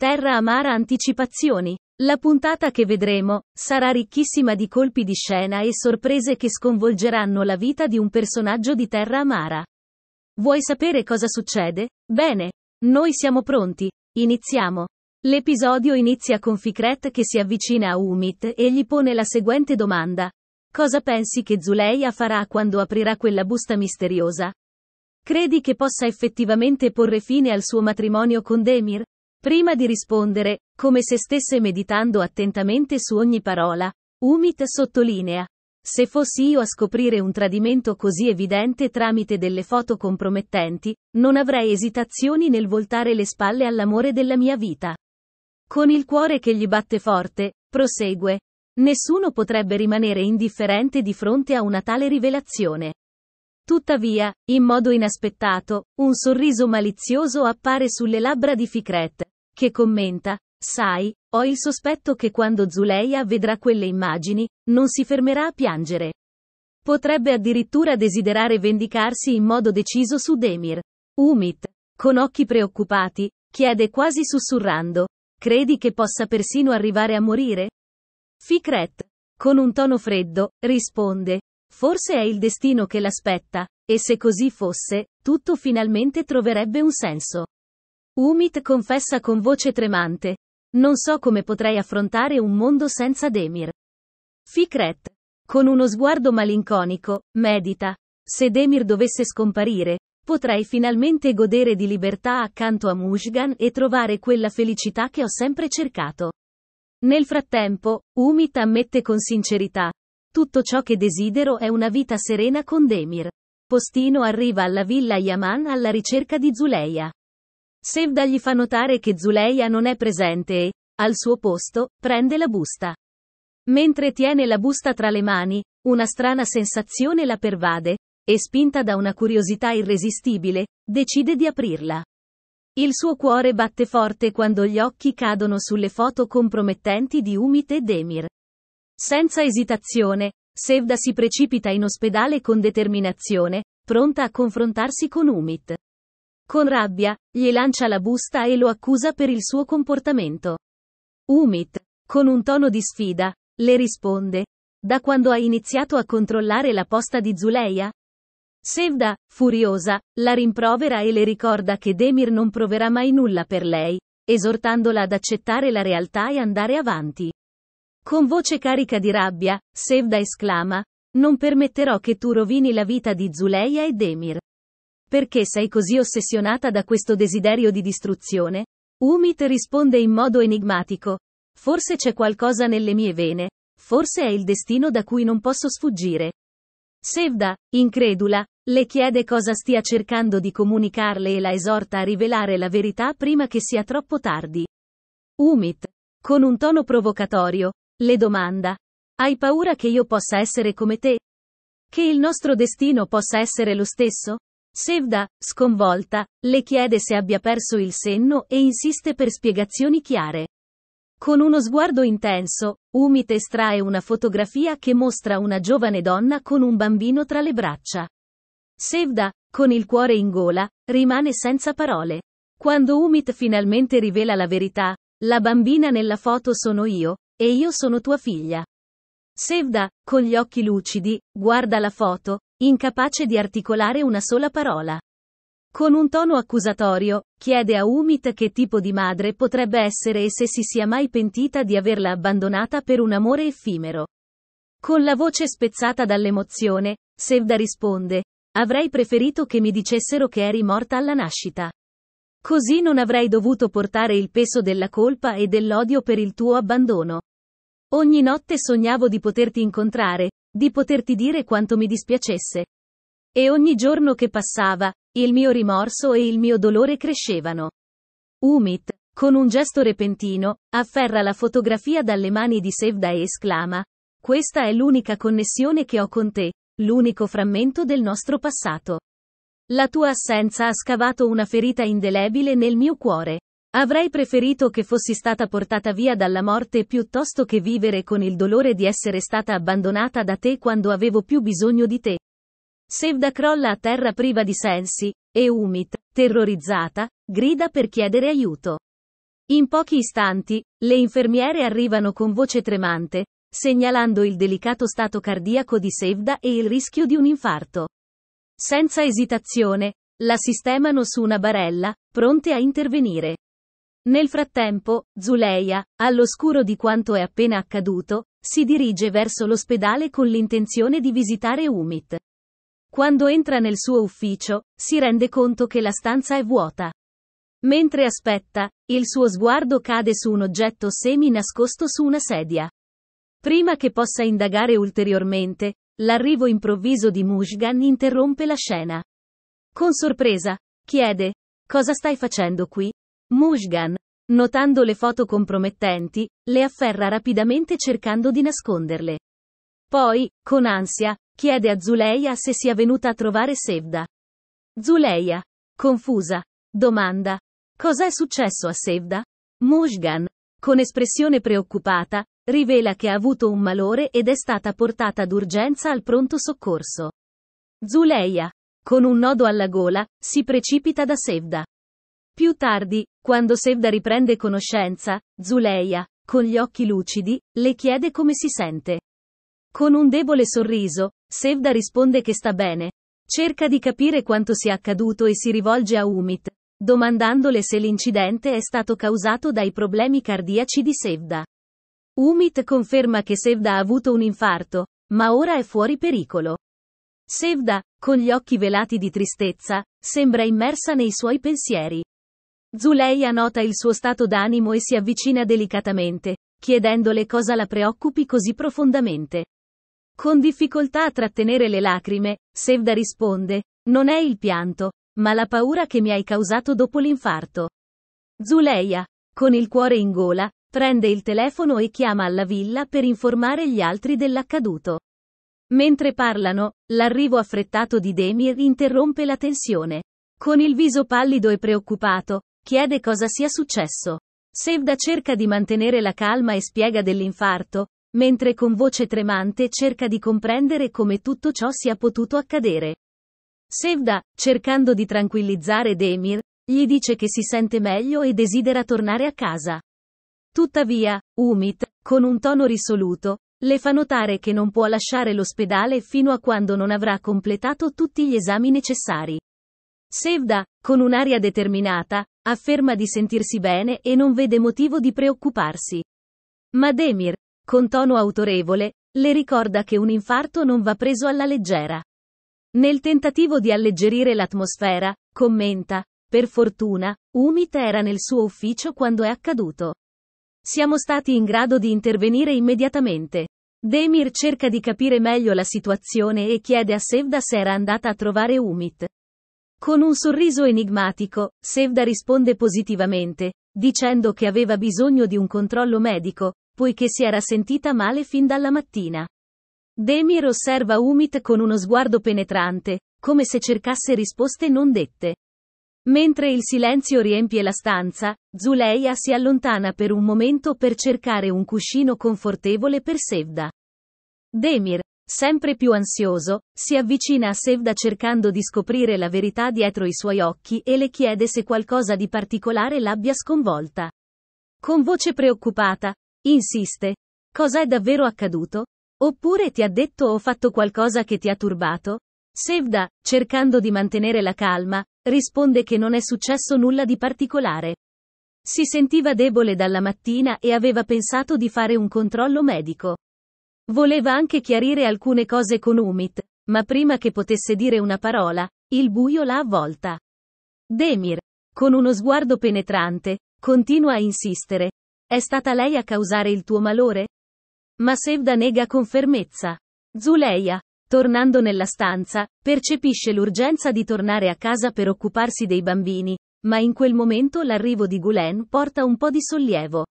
Terra amara anticipazioni. La puntata che vedremo sarà ricchissima di colpi di scena e sorprese che sconvolgeranno la vita di un personaggio di Terra amara. Vuoi sapere cosa succede? Bene, noi siamo pronti. Iniziamo. L'episodio inizia con Fikret che si avvicina a Umit e gli pone la seguente domanda. Cosa pensi che Zuleia farà quando aprirà quella busta misteriosa? Credi che possa effettivamente porre fine al suo matrimonio con Demir? Prima di rispondere, come se stesse meditando attentamente su ogni parola, Umit sottolinea. Se fossi io a scoprire un tradimento così evidente tramite delle foto compromettenti, non avrei esitazioni nel voltare le spalle all'amore della mia vita. Con il cuore che gli batte forte, prosegue. Nessuno potrebbe rimanere indifferente di fronte a una tale rivelazione. Tuttavia, in modo inaspettato, un sorriso malizioso appare sulle labbra di Fikret che commenta, sai, ho il sospetto che quando Zuleia vedrà quelle immagini, non si fermerà a piangere. Potrebbe addirittura desiderare vendicarsi in modo deciso su Demir. Umit, con occhi preoccupati, chiede quasi sussurrando, credi che possa persino arrivare a morire? Fikret, con un tono freddo, risponde, forse è il destino che l'aspetta, e se così fosse, tutto finalmente troverebbe un senso. Umit confessa con voce tremante. Non so come potrei affrontare un mondo senza Demir. Fikret. Con uno sguardo malinconico, medita. Se Demir dovesse scomparire, potrei finalmente godere di libertà accanto a Mushgan e trovare quella felicità che ho sempre cercato. Nel frattempo, Umit ammette con sincerità. Tutto ciò che desidero è una vita serena con Demir. Postino arriva alla villa Yaman alla ricerca di Zuleia. Sevda gli fa notare che Zuleia non è presente e, al suo posto, prende la busta. Mentre tiene la busta tra le mani, una strana sensazione la pervade, e spinta da una curiosità irresistibile, decide di aprirla. Il suo cuore batte forte quando gli occhi cadono sulle foto compromettenti di Umit e Demir. Senza esitazione, Sevda si precipita in ospedale con determinazione, pronta a confrontarsi con Umit. Con rabbia, gli lancia la busta e lo accusa per il suo comportamento. Umit, con un tono di sfida, le risponde. Da quando hai iniziato a controllare la posta di Zuleia? Sevda, furiosa, la rimprovera e le ricorda che Demir non proverà mai nulla per lei, esortandola ad accettare la realtà e andare avanti. Con voce carica di rabbia, Sevda esclama, Non permetterò che tu rovini la vita di Zuleia e Demir. Perché sei così ossessionata da questo desiderio di distruzione? Umit risponde in modo enigmatico. Forse c'è qualcosa nelle mie vene. Forse è il destino da cui non posso sfuggire. Sevda, incredula, le chiede cosa stia cercando di comunicarle e la esorta a rivelare la verità prima che sia troppo tardi. Umit, con un tono provocatorio, le domanda. Hai paura che io possa essere come te? Che il nostro destino possa essere lo stesso? Sevda, sconvolta, le chiede se abbia perso il senno e insiste per spiegazioni chiare. Con uno sguardo intenso, Umit estrae una fotografia che mostra una giovane donna con un bambino tra le braccia. Sevda, con il cuore in gola, rimane senza parole. Quando Umit finalmente rivela la verità, la bambina nella foto sono io, e io sono tua figlia. Sevda, con gli occhi lucidi, guarda la foto, Incapace di articolare una sola parola. Con un tono accusatorio, chiede a Umit che tipo di madre potrebbe essere e se si sia mai pentita di averla abbandonata per un amore effimero. Con la voce spezzata dall'emozione, Sevda risponde, avrei preferito che mi dicessero che eri morta alla nascita. Così non avrei dovuto portare il peso della colpa e dell'odio per il tuo abbandono. Ogni notte sognavo di poterti incontrare, di poterti dire quanto mi dispiacesse. E ogni giorno che passava, il mio rimorso e il mio dolore crescevano. Umit, con un gesto repentino, afferra la fotografia dalle mani di Sevda e esclama, questa è l'unica connessione che ho con te, l'unico frammento del nostro passato. La tua assenza ha scavato una ferita indelebile nel mio cuore. Avrei preferito che fossi stata portata via dalla morte piuttosto che vivere con il dolore di essere stata abbandonata da te quando avevo più bisogno di te. Sevda crolla a terra priva di sensi, e Umit, terrorizzata, grida per chiedere aiuto. In pochi istanti, le infermiere arrivano con voce tremante, segnalando il delicato stato cardiaco di Sevda e il rischio di un infarto. Senza esitazione, la sistemano su una barella, pronte a intervenire. Nel frattempo, Zuleia, all'oscuro di quanto è appena accaduto, si dirige verso l'ospedale con l'intenzione di visitare Umit. Quando entra nel suo ufficio, si rende conto che la stanza è vuota. Mentre aspetta, il suo sguardo cade su un oggetto semi nascosto su una sedia. Prima che possa indagare ulteriormente, l'arrivo improvviso di Mushgan interrompe la scena. Con sorpresa, chiede: Cosa stai facendo qui? Mushgan, notando le foto compromettenti, le afferra rapidamente cercando di nasconderle. Poi, con ansia, chiede a Zuleia se sia venuta a trovare Sevda. Zuleia, confusa, domanda: Cosa è successo a Sevda? Mushgan, con espressione preoccupata, rivela che ha avuto un malore ed è stata portata d'urgenza al pronto soccorso. Zuleia, con un nodo alla gola, si precipita da Sevda. Più tardi, quando Sevda riprende conoscenza, Zuleia, con gli occhi lucidi, le chiede come si sente. Con un debole sorriso, Sevda risponde che sta bene. Cerca di capire quanto sia accaduto e si rivolge a Umit, domandandole se l'incidente è stato causato dai problemi cardiaci di Sevda. Umit conferma che Sevda ha avuto un infarto, ma ora è fuori pericolo. Sevda, con gli occhi velati di tristezza, sembra immersa nei suoi pensieri. Zuleia nota il suo stato d'animo e si avvicina delicatamente, chiedendole cosa la preoccupi così profondamente. Con difficoltà a trattenere le lacrime, Sevda risponde, non è il pianto, ma la paura che mi hai causato dopo l'infarto. Zuleia, con il cuore in gola, prende il telefono e chiama alla villa per informare gli altri dell'accaduto. Mentre parlano, l'arrivo affrettato di Demir interrompe la tensione. Con il viso pallido e preoccupato, Chiede cosa sia successo. Sevda cerca di mantenere la calma e spiega dell'infarto, mentre con voce tremante cerca di comprendere come tutto ciò sia potuto accadere. Sevda, cercando di tranquillizzare Demir, gli dice che si sente meglio e desidera tornare a casa. Tuttavia, Umit, con un tono risoluto, le fa notare che non può lasciare l'ospedale fino a quando non avrà completato tutti gli esami necessari. Sevda, con un'aria determinata, Afferma di sentirsi bene e non vede motivo di preoccuparsi. Ma Demir, con tono autorevole, le ricorda che un infarto non va preso alla leggera. Nel tentativo di alleggerire l'atmosfera, commenta, per fortuna, Umit era nel suo ufficio quando è accaduto. Siamo stati in grado di intervenire immediatamente. Demir cerca di capire meglio la situazione e chiede a Sevda se era andata a trovare Umit. Con un sorriso enigmatico, Sevda risponde positivamente, dicendo che aveva bisogno di un controllo medico, poiché si era sentita male fin dalla mattina. Demir osserva Umit con uno sguardo penetrante, come se cercasse risposte non dette. Mentre il silenzio riempie la stanza, Zuleia si allontana per un momento per cercare un cuscino confortevole per Sevda. Demir, Sempre più ansioso, si avvicina a Sevda cercando di scoprire la verità dietro i suoi occhi e le chiede se qualcosa di particolare l'abbia sconvolta. Con voce preoccupata, insiste. Cosa è davvero accaduto? Oppure ti ha detto o fatto qualcosa che ti ha turbato? Sevda, cercando di mantenere la calma, risponde che non è successo nulla di particolare. Si sentiva debole dalla mattina e aveva pensato di fare un controllo medico. Voleva anche chiarire alcune cose con Umit, ma prima che potesse dire una parola, il buio l'ha avvolta. Demir, con uno sguardo penetrante, continua a insistere. È stata lei a causare il tuo malore? Ma Sevda nega con fermezza. Zuleia, tornando nella stanza, percepisce l'urgenza di tornare a casa per occuparsi dei bambini, ma in quel momento l'arrivo di Gulen porta un po' di sollievo.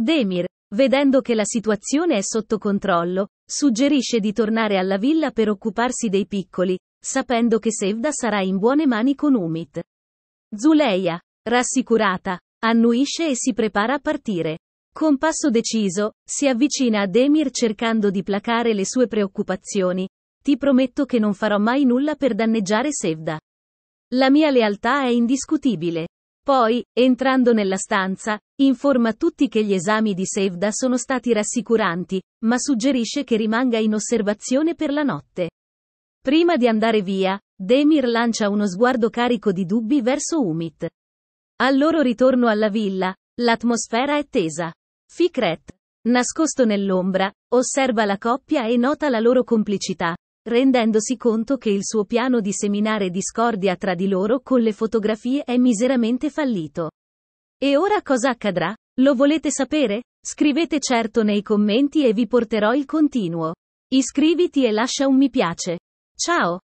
Demir, Vedendo che la situazione è sotto controllo, suggerisce di tornare alla villa per occuparsi dei piccoli, sapendo che Sevda sarà in buone mani con Umit. Zuleia, rassicurata, annuisce e si prepara a partire. Con passo deciso, si avvicina a Demir cercando di placare le sue preoccupazioni. Ti prometto che non farò mai nulla per danneggiare Sevda. La mia lealtà è indiscutibile. Poi, entrando nella stanza, informa tutti che gli esami di Sevda sono stati rassicuranti, ma suggerisce che rimanga in osservazione per la notte. Prima di andare via, Demir lancia uno sguardo carico di dubbi verso Umit. Al loro ritorno alla villa, l'atmosfera è tesa. Fikret, nascosto nell'ombra, osserva la coppia e nota la loro complicità, rendendosi conto che il suo piano di seminare discordia tra di loro con le fotografie è miseramente fallito. E ora cosa accadrà? Lo volete sapere? Scrivete certo nei commenti e vi porterò il continuo. Iscriviti e lascia un mi piace. Ciao!